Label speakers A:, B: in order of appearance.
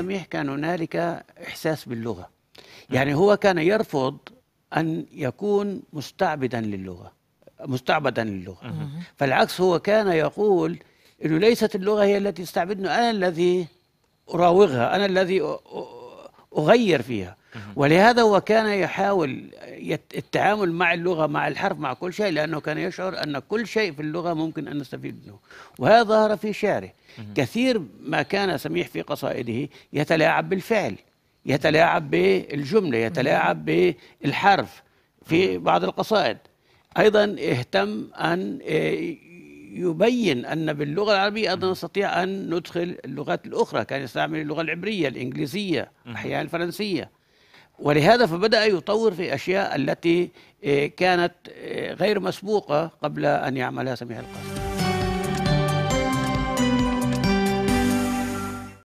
A: سميح كان هنالك إحساس باللغة يعني هو كان يرفض أن يكون مستعبدا للغة مستعبدا للغة فالعكس هو كان يقول أنه ليست اللغة هي التي تستعبدني أنا الذي أراوغها أنا الذي أغير فيها ولهذا هو كان يحاول التعامل مع اللغة مع الحرف مع كل شيء لأنه كان يشعر أن كل شيء في اللغة ممكن أن نستفيد منه وهذا ظهر في شعره كثير ما كان سميح في قصائده يتلاعب بالفعل يتلاعب بالجملة يتلاعب بالحرف في بعض القصائد أيضا اهتم أن آه، يبين أن باللغة العربية أيضا نستطيع أن ندخل اللغات الأخرى كان يستعمل اللغة العبرية الإنجليزية أحيانا الفرنسية ولهذا فبدأ يطور في أشياء التي آه، كانت آه، غير مسبوقة قبل أن يعملها سميح القاسم